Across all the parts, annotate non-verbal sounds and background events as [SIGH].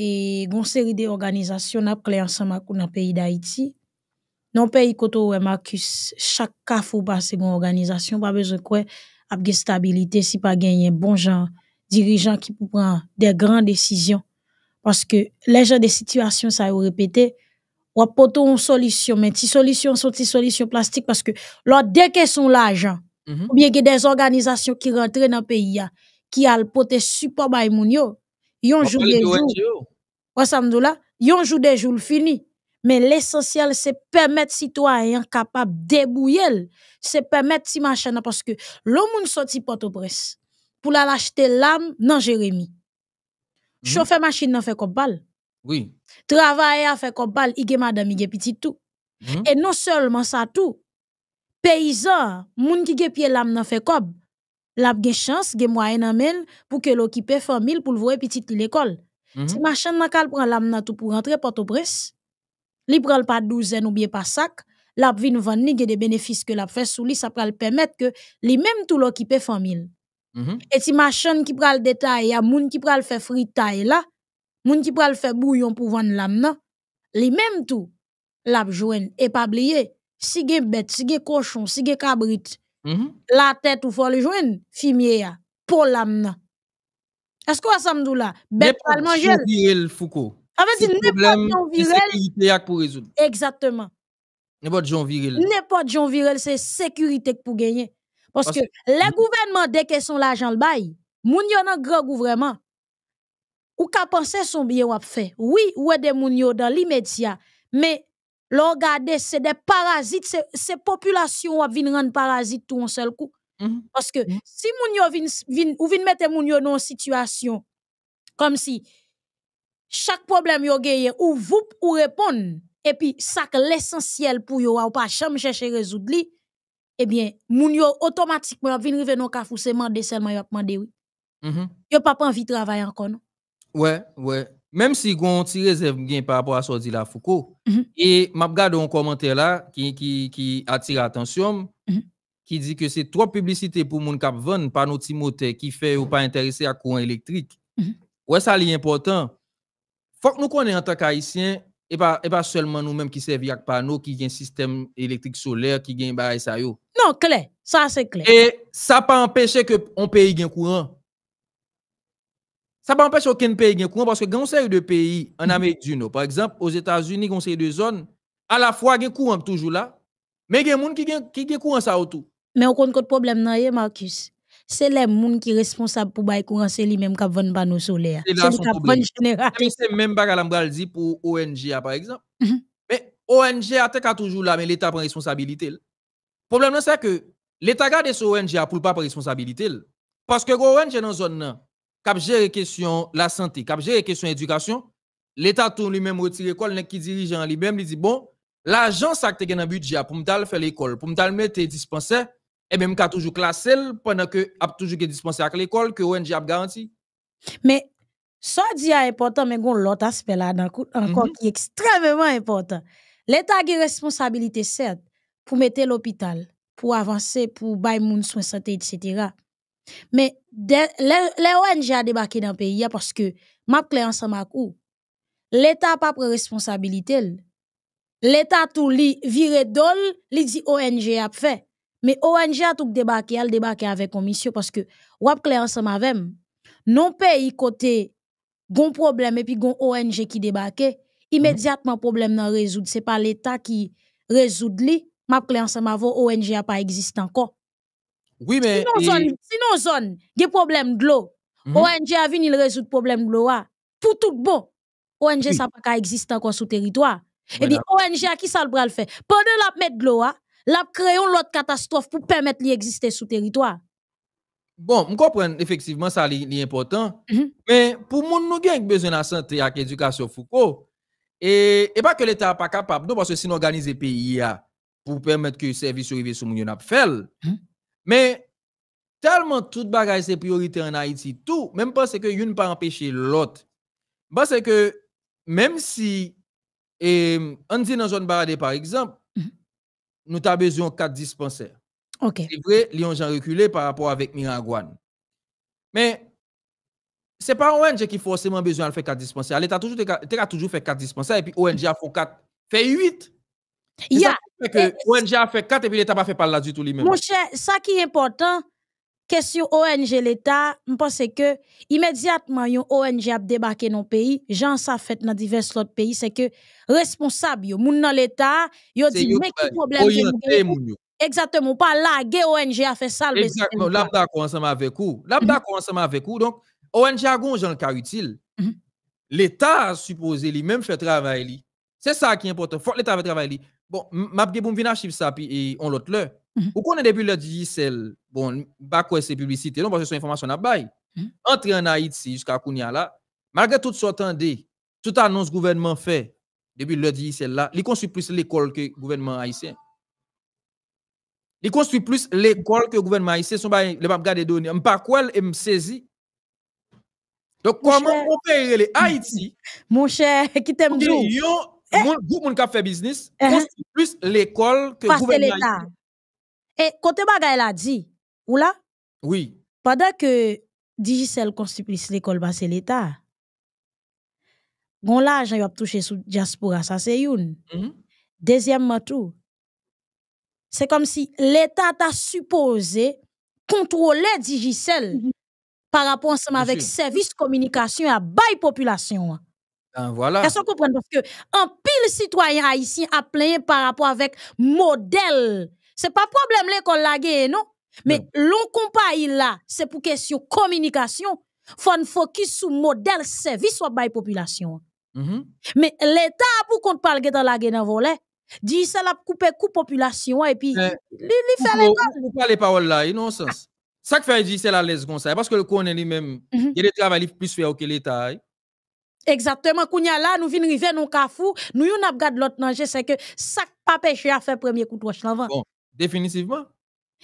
et seri de d'organisations ap clé ensemble dans nan pays d'Haïti. non pays koto wè Marcus chak kaf fou base gon organisation pa besoin quoi ap gen si pa gagner bon jan dirijan ki pou pran de décisions parce que les gens de situations sa yo répété ou poto yon solution mais ti solution sont solution plastique parce que lor que son lajan qu'ils mhm. ou bien gen des organisations ki rentre nan pays qui ki le pote support bay moun yo, Yon joue des jours. ils yon jou des jours fini. Mais l'essentiel, c'est permettre citoyens capables de débouiller. C'est permettre si machin, parce que l'homme moun sorti Port-au-Prince pour la l'acheter l'âme dans Jérémy. Mm Chauffeur machine n'a fait comme balle. Oui. Travailler a fait comme balle, il madame, il petit tout. Mhm. Et non seulement ça tout, paysan, moun qui ge pied l'âme nan fait comme lap gen chance gen mwayen amel pou ke lo kipe famille pou lvoe pitit li l'école Mm -hmm. si machan nan kal pran lam nan pour pou rentre au prince li pral pa douzen ou bien pas sac lap vinn vann ni gen de benefis que lap fè sou li, sa pral permettre que li même tout lo kipe Mm mhm. -hmm. machan ki pral détail a moun ki pral fè fritay la, moun ki pral fè bouillon pou vendre lam nan, li même tout lap et pas oublier si gen bête si gen cochon si gen kabrit, Mm-hmm. La tête ou faut le joindre, fumier ya, pour Est-ce que ça me dit là? Bête pas le manger. Foucault. Avec si problème sécurité pour résoudre. Exactement. N'importe Jean Virel. N'importe Jean Virel, c'est sécurité pour gagner. Parce, que les gouvernements dès qu'ils sont l'argent le bail, moun yon nan grand gouvernement, ou ka penser son bien ap fait. Oui, ou des moun yo dans l'immédiat, mais L'orgade, c'est des parasites, c'est populations vont viennent rendre parasites tout en seul coup. Mm-hmm. Parce que mm -hmm. si ou vient mettre les dans une situation comme si chaque problème y a ou vous ou répondre, et puis ça que l'essentiel pour vous, ou pas jamais chercher à résoudre, li, eh bien, les gens automatiquement viennent arriver dans le cafou, c'est seulement, ils ont demandé oui. Ils mm -hmm. pas envie de travailler encore. Non? Ouais, ouais. Même si on tire réserve par rapport à dit la Foucault, mhm. et m'a regardé un commentaire là qui, attire l'attention, mhm. qui dit que c'est trois publicité pour mon cap vendre par nos qui fait ou pas intéressé à courant électrique. Mm ça est important. Faut que nous connaissions en tant qu'haïtiens et pas pas seulement nous-mêmes qui servons avec panneau, qui un système électrique solaire qui gagne ça yo. Non, clair, ça c'est clair. Et ça pas empêché que on paye gagne courant. Ça ne empêche aucun pays de courant parce que le conseil de pays en Amérique du Nord, par exemple, aux États-Unis, le série de zones, à la fois, il y a courant toujours là, mais il y a des gens qui ont courant ça autour. Mais on compte le problème, Marcus. C'est les gens qui sont responsables pour le courant, c'est lui-même qui pas nos solaires. C'est là son problème. C'est même pas que je dit pour ONG, par exemple. Mhm. Mais ONG, a toujours là, mais l'État prend responsabilité. Le problème, c'est que l'État garde ce ONG pour ne pas prendre responsabilité. Parce que ONG dans une zone, cap gérer question la santé, cap gérer question éducation, l'État tourne lui-même retire l'école, qui dirige en lui-même, il dit bon, l'agence a que dans budget pour me faire l'école, pour me mettre dispensaire, et eh même qu'a toujours classé pendant que a toujours dispensaires avec l'école que ONG a garanti. Mais ça dit important mais gon l'autre aspect là encore mhm. qui est extrêmement important. L'État a une responsabilité certes pour mettre l'hôpital, pour avancer, pour bailler moun soins santé etc. Mais les ONG a débarqué dans le pays hein, parce que, m'a clé ensemble l'État pas pris responsabilité. L'État tout li viré d'ol, li dit ONG a fait. Mais ONG a tout débarqué, elle débarqué avec commission parce que, m'a clé ensemble avec non pays côté gon problème et puis gon ONG qui débarqué, immédiatement mm-hmm. problème nan résolu. Ce n'est pas l'État qui résout li, m'a clé ensemble avec ONG a pas existé encore. Oui, mais... Sinon, et... zone, il y a problème de l'eau. Mhm. ONG a venu résout problème de l'eau. Pour ah. tout bon. ONG, ça pas existe encore sous territoire. Et bien, ONG, a qui ça le bras fait? Pendant la mettre de l'eau, ah, la une autre catastrophe pour permettre l'exister sur territoire. Bon, je comprends effectivement ça c'est important. Mhm. Mais pour moun nous gagne besoin de la santé et l'éducation Foucault. Et, et pas que l'État n'est pas capable, non, parce que si nous organisons le pays ah, pour permettre que les service arrive sur moun monde, mhm. Mais tellement tout bagaille c'est priorité en Haïti, tout, même pas que une pas empêcher l'autre. Parce que même si et on dit dans zone barade, par exemple, mhm. nous avons besoin de quatre dispensaires. ok C'est vrai, Lyon Jean reculé par rapport avec Miragouane. Mais ce n'est pas ONG qui forcément besoin de faire quatre dispensaires. L'État a toujours fait quatre dispensaires et puis ONG a quatre, fait huit. Ya. a. ONG a fait 4 et puis l'État pas fait par du tout lui-même. Mon cher, ça qui est important, question ONG l'État, je pense que immédiatement une ONG a débarqué dans le pays, gens ça fait dans divers autres pays, c'est que responsable yo, moun dans l'État, yo dit mais qui problème Exactement, pas la ONG a fait ça. Exactement, là d'accord ensemble avec vous. Là mhm. d'accord ensemble avec vous. Donc ONG a gon gens cas utile. Mhm. L'État supposé lui-même faire travail C'est ça qui est important. Faut l'État fait travail Bon, ma ge pou m vin achiv sa, pi e, on lot le. Mm -hmm. Ou konen depi le digisel, bon, bakwe se publicités non, parce que son information ap bay. Mm Entre en Haïti, jusqu'à Kounia la, malgré tout temps de, tout annonce gouvernement fait, depuis le digisel là, li construit plus l'école que gouvernement haïtien. Li construit plus l'école que gouvernement haïtien, son bay, le map gade pas mbakwel et m'saisi. Donc, comment opérer les Haïti? Mon cher, qui t'aime tout le vous qui fait business, eh, eh. construit plus l'école que vous l'État. Et eh, côté bagay la di, ou là? Oui. Pendant que Digicel constitue l'école, bah, c'est l'État. Bon l'argent va toucher sous diaspora, ça c'est une. Deuxième mm-hmm. Deuxièmement C'est comme si l'État t'a supposé contrôler Digicel mm-hmm. par rapport ensemble avec service communication à la population. Hein. Ben voilà. est Parce que, en pile citoyen haïtien a plein par rapport avec modèle. C'est pas problème l'école la guerre, non? Mais l'on compagnie là, c'est pour question communication. Faut focus sur modèle service ou la population. Mm-hmm. Mais l'État pour qu'on parle dans la guerre dans volet. Dit ça la couper coup population et puis eh, li, fait l'école. Vous parlez là, il non sens. Ah. Ça fait dit c'est la laisse comme ça parce que le connaît lui-même, mm-hmm. il est travaillé travaille plus faire que l'État. Hein. Exactement, kounya nous venons arriver, nous cafou, nous yon gardé l'autre danger, c'est que ça pas pêché à faire premier coup de l'avant. Bon, définitivement.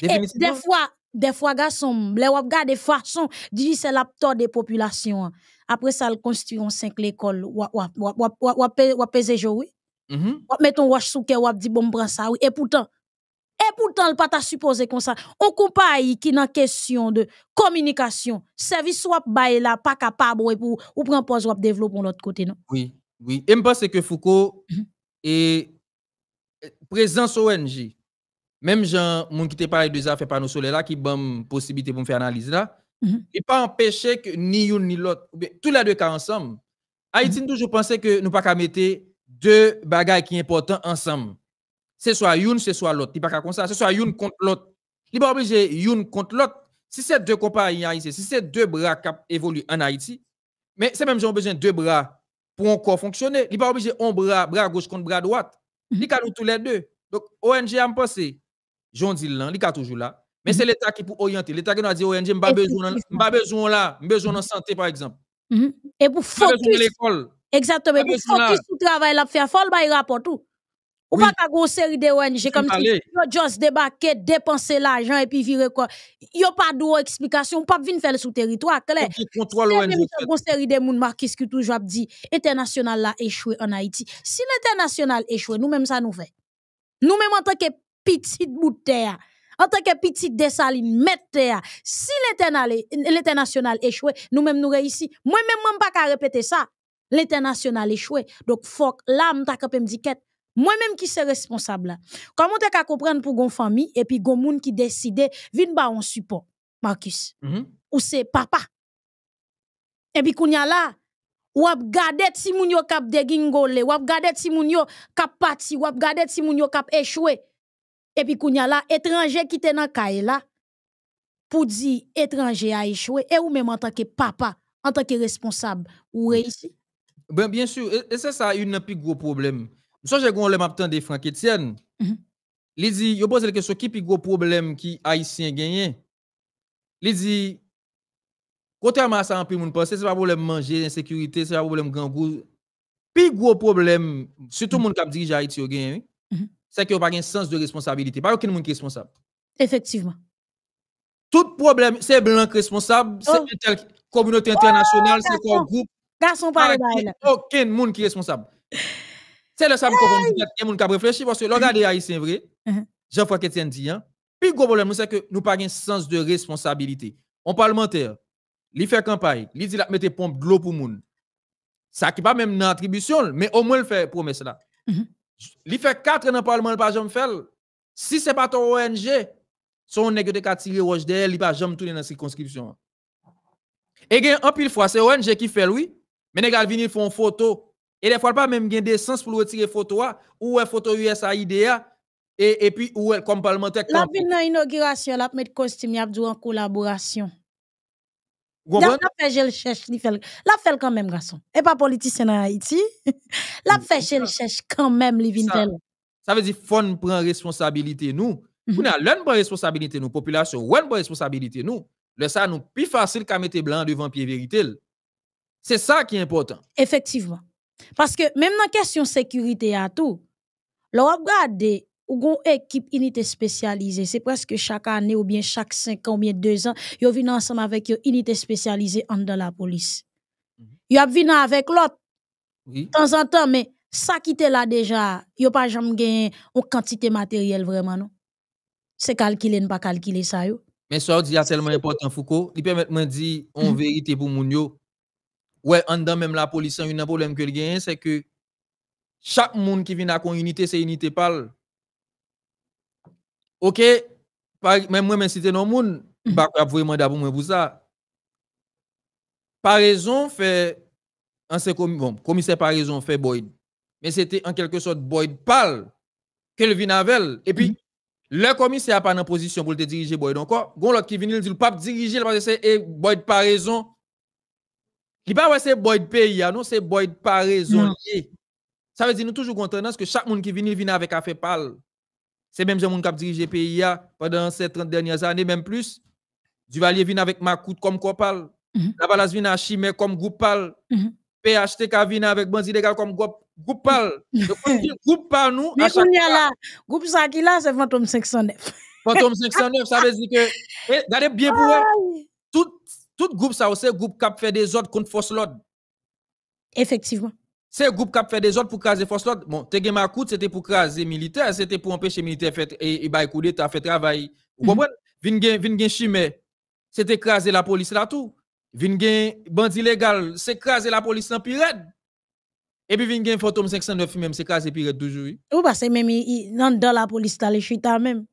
des fois, des fois, garçon, les wap de façon, dit c'est l'aptor des populations. Après ça, le construisent cinq l'école, et pourtant, le pas supposé comme ça. On compagnie qui dans question de communication, service swap bail là pas capable pour ou prendre développer de l'autre côté non. Oui, oui. Et je pense que Foucault mhm. et eh, présence ONG même gens mon qui te parlé de ça fait nos soleils là qui possibilité pour me faire analyse là, mhm. Et pas empêcher que ni une ni l'autre tous les deux cas ensemble. Mhm. Haïti mm toujours que nous pas qu'à mettre deux bagages qui sont importants ensemble ce soit une, ce soit l'autre. Il pas comme ça. Ce soit une contre l'autre. Il n'est pas obligé une contre l'autre. Si c'est deux compagnies ici, si c'est deux bras qui évoluent en Haïti, mais c'est même j'ai besoin de deux bras pour encore fonctionner. Il n'est pas obligé un bras, bras gauche contre bras droite. Mhm. Il pas tous les deux. Donc, ONG, a me j'en dit là, il est toujours là. Mais c'est mhm. l'État qui pour orienter. L'État qui a dit ONG, je n'ai pas besoin là, je besoin de santé, par exemple. Mhm. Et pour focus. l'école. Exactement. Pour travail, la faire folle, il ou va pas qu'à une série de ONG comme si yo juste débarquer, dépenser l'argent et puis virer quoi. Yo pas d'explication, pas venir faire sous territoire clair. Qui contrôle Une série de monde marquis qui toujours dit international là échoué en Haïti. Si l'international échoué, nous même ça nous fait. Nous même en tant que petite bout de terre, en tant que petite dessaline, mettre terre. Si l'international échoué, nous même nous réussissons. Moi même même pas qu'à répéter ça. L'international échoué. Donc fuck là m'ta qu'à me moi-même qui suis responsable là. Comment tu as comprendre pour une famille et puis gon qui décide vin ba on support Marcus. Mhm. Ou c'est papa. Et puis kounia là ou ap gade ti moun yo kap degingole, ou ap gade ti moun yo kap pati, ou ap gade ti moun yo kap échoué. Et puis là étranger qui te nan kaye là pour dire étranger a échoué et ou même en tant que papa, en tant que responsable ou mhm. réussi. Ben bien sûr, et, ça, c'est ça une plus gros problème. Mson Jegon le map de Franck Etienne. Il dit, il pose la question, qui est gros problème qui Haïtien gagne? Il dit, contrairement à ça, un peu mon ce c'est pas problème manger, insécurité, c'est pas problème grand goût. Pi gros problème, surtout monde qui dirige Haïti gagné, c'est que n'y a pas un sens de responsabilité. Pas aucun monde qui est responsable. Effectivement. Tout problème, c'est blanc responsable, c'est oh. la communauté internationale, c'est un oh, groupe. Garçon Aucun monde qui est responsable. C'est le ça me comprend. Il y a des gens qui réfléchissent parce que regardez c'est vrai. Uh-huh. Jean-François Kétienne dit, hein, puis gros problème, c'est que nous pas un sens de responsabilité. On parlementaire, il fait campagne, il dit qu'il mettre pompe de l'eau pour moun. Ça qui pas même dans attribution, mais au moins il fait promesse là. Uh-huh. Il fait quatre dans le parlement, pas jamais fait. Si ce n'est pas ton ONG, son nègre de tirer roche d'elle, il pas jamais tourner dans la circonscription. Et a un pile fois, c'est ONG qui fait, oui. Mais les gars viennent font une photo et des fois, pas même gain d'essence pour retirer photo ou une photo USAID et, et puis ou comme parlementaire. La ville dans inauguration, la mettre costume, a en collaboration. La fait je le cherche, la fait quand même garçon. Et pas politicien en Haïti. [LAUGHS] La mm, fait je le cherche quand même les vintel. Ça veut dire fon prend responsabilité nous. Mhm. Nous avons une responsabilité nous population, ou une responsabilité nous. Le ça nous plus facile qu'à mettre blanc devant pied vérité. C'est ça qui est important. Effectivement. Parce que même dans la question de sécurité, on a une équipe unité spécialisée, c'est presque chaque année ou bien chaque 5 ans ou bien 2 ans, ils viennent ensemble avec une unité spécialisée dans la police. Ils mhm. viennent avec l'autre. De temps en temps, mais ça qui était là déjà, n'ont pas jamais gagné en quantité matérielle vraiment, non? C'est calculé, ne pas calculer ça, Mais ça, y est tellement important, Foucault. Il permet de dire en mhm. vérité pour gens. Ouais, en dedans même la police, y a un problème que gagne, c'est que chaque monde qui vient à une unité, c'est unité parle. OK, même moi même si non monde, pas mhm. bah, vraiment pour moi pour ça. Par raison fait ancien bon, commissaire par fait Boyd. Mais c'était en quelque sorte Boyd parle qu'elle vient avec et puis mhm. Le commissaire n'a pas une position pour le diriger Boyd encore. Gon l'autre qui vient, il dit le pape diriger parce que c'est Boyd par il pas c'est boyd de pays, non c'est boyd de Ça veut dire que nous toujours parce que chaque monde qui vient vient avec affaire parle. C'est même gens qui a dirigé le pays pendant ces 30 dernières années même plus. Duvalier vient avec Makout comme quoi parle. Mhm. La balance vient à Chimé comme groupe parle. qui mhm. vient avec Bandi Legal comme groupe groupe parle. Mhm. groupe pas nous Mais à chaque fois. là, groupe ça qui là c'est Phantom 509. Phantom 509, ça veut dire que regardez eh, bien pour tout groupe ça, c'est groupe qui fait des autres contre force l'ordre. Effectivement. C'est groupe qui fait des autres pour craser force l'ordre. Bon, Tegemakout, c'était pour craser militaire, c'était pour empêcher militaire et, bien, bah, coup d'état fait travail. Vous mhm. comprenez? Vingé Chimé, c'était craser la police là tout. Vingé bandit légal, c'est craser la police en pirate. Et puis Vingé fantôme 509 même, c'est craser pirate toujours. Oui, parce oh, bah, c'est même dans la police dans les chutes hein, même.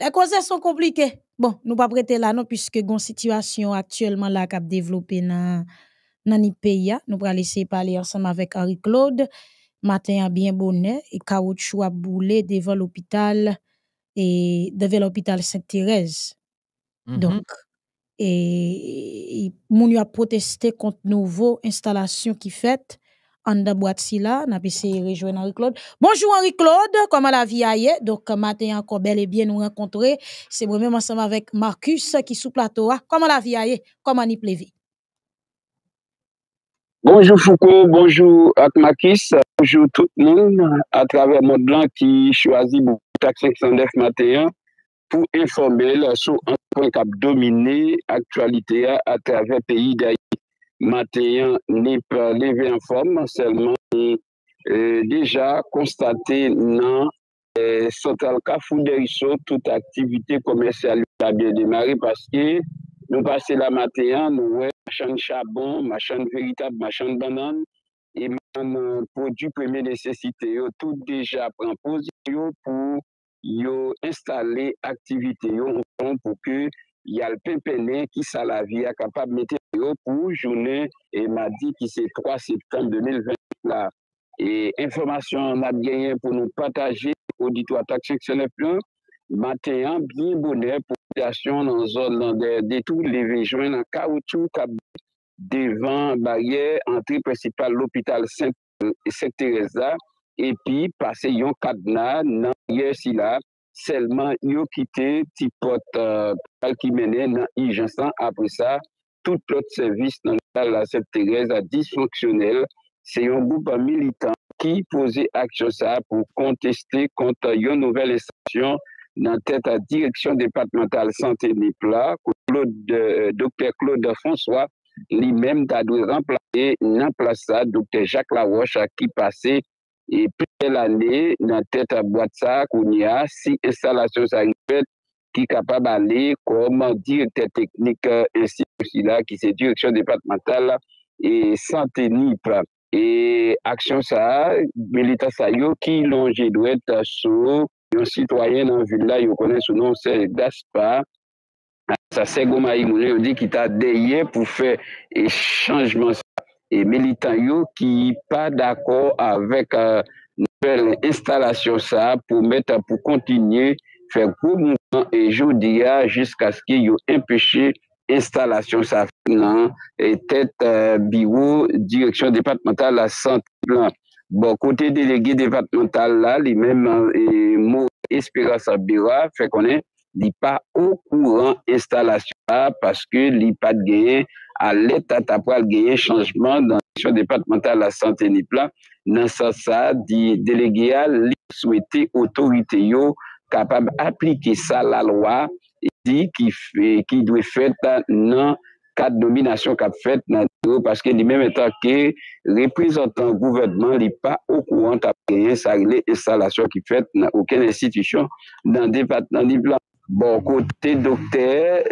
Les causes sont compliquées. Bon, nous pas prêter là non puisque gon situation actuellement là cap dans dans pays, nous va laisser parler ensemble avec henri Claude. Matin a bien bonnet et caoutchouc a boulé devant l'hôpital et devant l'hôpital Sainte-Thérèse. Mhm. Donc et, et moun a protesté contre nouveau installation qui fait Henri-Claude. Bonjour Henri-Claude, comment la vie aille? Donc, matin encore bel et bien nous rencontrer. C'est moi même ensemble avec Marcus qui sous plateau. Comment ah, la vie aille? Comment il plaisir? Bonjour Foucault, bonjour Marcus, bonjour tout le monde à travers mon blanc qui choisit Boutak 509 matin pour informer sur un point qui a dominé l'actualité à travers le pays d'ailleurs. Matéan n'est pas levé en forme, seulement. Euh, déjà constaté non, nan eh, sotal ka foude toute tout aktivite komersyal la bien parce que nous pase la matin nou we machan chabon, machan veritab, machan banan et machan euh, produit premier nécessité, tout déjà prend position pour installer l'activité, aktivite yo pour que yal pepe ne ki sa la vi a kapab meteo pou jounen e ma di ki se 3 septem 2020 la. E informasyon an ad genyen pou nou pataje ou ditou atak chek se ne plou, ma tenyan bi bonen pou kouyasyon nan zon nan derde tou, leve jounen nan kaoutou kabou, devan barye, entri presipal l'opital Saint-Theresa, epi pase yon kadna nan yersi la, seulement yo kite ti pot uh, pal ki mene nan ijansan Après ça, tout le service dans la Thérèse a dysfonctionnel c'est un groupe militant qui posait action pour contester contre une nouvelle nouvel estasyon nan direction départementale direction départementale santé des plats. Dr. Claude François lui-même ta dwe remplacer nan Dr. Jacques Laroche qui passait E plèl anè, nan tèt a boat sa, kouni a, si esalasyon sa yon fèt ki kapab anè, kouman di yon tèt teknik ensi ou si la, ki se di yon aksyon departemental la, e santè ni pram. E aksyon sa, melita sa yo, ki yon jidwèl ta sou, yon sitwayen nan villa yo kone sou non se daspa, sa segou ma yon mounè, yo di ki ta deyè pou fè e chanjman sa. E melitan yo ki pa d'akor avèk euh, nou bel instalasyon sa pou mèt pou kontinye fèk pou moutan e joudiya jisk aske yo empèche instalasyon sa fèk nan. E tèt euh, biro direksyon departemental la sante plan. Bon, kote delegye departemental la li mèm euh, e mou espirasyon biro fèk konen. li pa ou kouran instalasyon la, paske li pat genye alet atapwal genye chanjman nan lisyon departemental la sante ni plan, nan sa sa di delegye al li souwete otorite yo kapab aplike sa la loa di ki dwe fet nan kat nominasyon kap fet nan di yo, paske ni menm etan ke reprisantan gouverdman li pa ou kouran atapwal genye sa lé instalasyon ki fet nan ouken institisyon nan di plan Bon, kote doktè,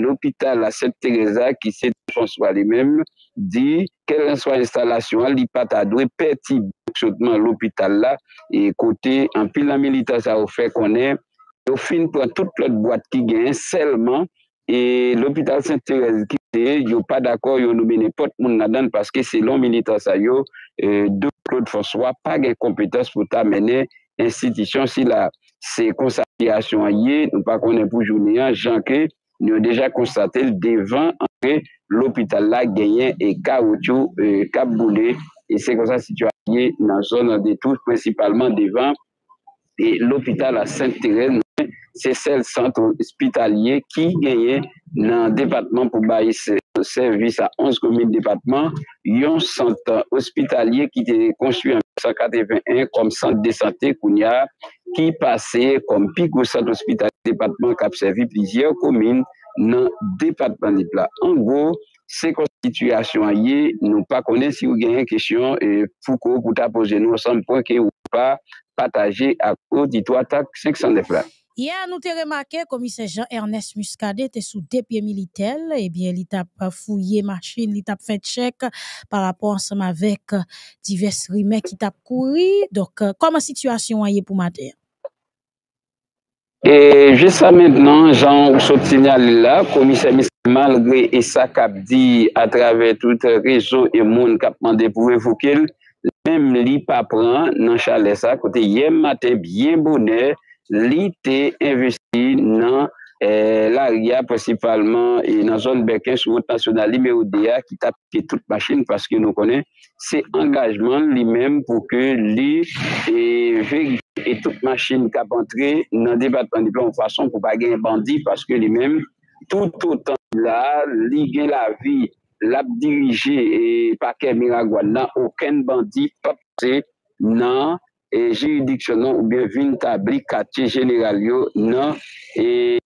l'hôpital la Saint-Theresa, ki sè de François li mèm, di, kel an so installasyon li pata, dwe peti bèk chotman l'hôpital la, e kote, an pi la milita sa ou fè konè, yo fin pou an tout l'ot boate ki gen, selman, e l'hôpital Saint-Theresa ki te, yo pa d'akor, yo nou euh, mè ne pot moun nadan, paske se lon milita sa yo, de Claude François, pa gen kompetans pou ta mène, institisyon si la... Se konservasyon a ye, nou pa konen pou jounen janke, nou deja konstate devan anke l'opital la genyen e Kaoutou e Kaboulé. E se konservasyon a ye nan zonan de touche, prinsipalman devan, e l'opital la Saint-Héren, se sel sant hospitalier ki genyen nan depatman pou baye se servis a 11,000 depatman, yon sant hospitalier ki te konstuye anke. 181 kom sante de sante koun ya ki pase kom piko sante ospital depatman kapsevi plizye ou komine nan depatman lipla. An go, se konstituasyon a ye nou pa kone si ou genyen kesyon e, pou ko kouta pose nou san pou ke ou pa pataje akot di to atak seksan defla. Yen nou te remake komise Jean-Ernest Muscadet te sou depye militel. Ebyen eh li tap fouye machin, li tap fet chek par rapport seman vek divers rime ki tap kouri. Dok koman euh, situasyon a ye pou maden? E jesa menen jan ou sot sinyal la komise miske malgre esa kap di atrave tout rezo e moun kap mande pou evokel. Lem li pa pran nan chale sa kote yen maten byen boner. li te investi nan eh, la ria presifalman e nan zon beken souvote nasyonal li me ou deya ki tapke tout machin paske nou konen, se angajman li men pou ke li vek et tout machin kapantre nan debatman di plon fason pou pa gen bandi paske li men tout otan la li gen la vi, lap dirije e pa ke miragwa nan oken bandi papse nan E jiridik chonon ou bevin tabli katye jeneral yo nan e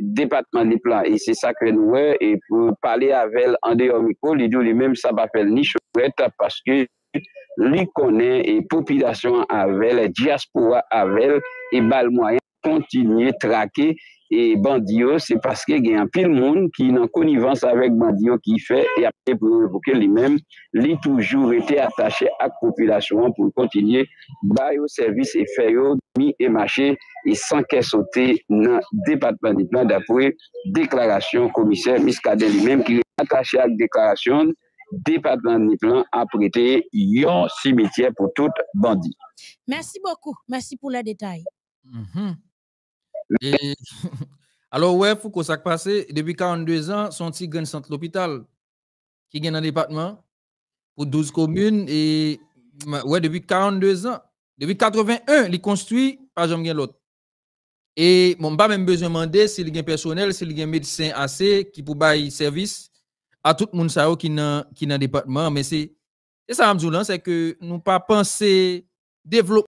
depatman di plan. E se sakren wè, e pou pale avel an de yon mikou, li djou li menm sa bapel ni chouet, paske li konen e popilasyon avel, diaspora avel, e bal mwayan kontinye trake e bandiyo se paske gen yon pil moun ki nan konivans avek bandiyo ki fe e apre pou evoke li men li toujou rete atache ak kopilasyon pou kontinye bayo servis e feyo mi emache e sanke sote nan depatman ni plan dapwe deklarasyon komisyen miskade li men ki re atache ak deklarasyon depatman ni plan aprete yon simetye pou tout bandi. Mersi bokou mersi pou la detay [LAUGHS] Alors, ouais, que ça passe. Depuis 42 ans, son petit centre l'hôpital qui gagne un département pour 12 communes. Et ouais, depuis 42 ans, depuis 81, il construit, pas jamais l'autre. Et mon pas même besoin de demander s'il y a personnel, s'il y a médecin assez qui pour bailler service à tout le monde qui dans qui département mais c'est ça hein, c'est que nous pas penser développer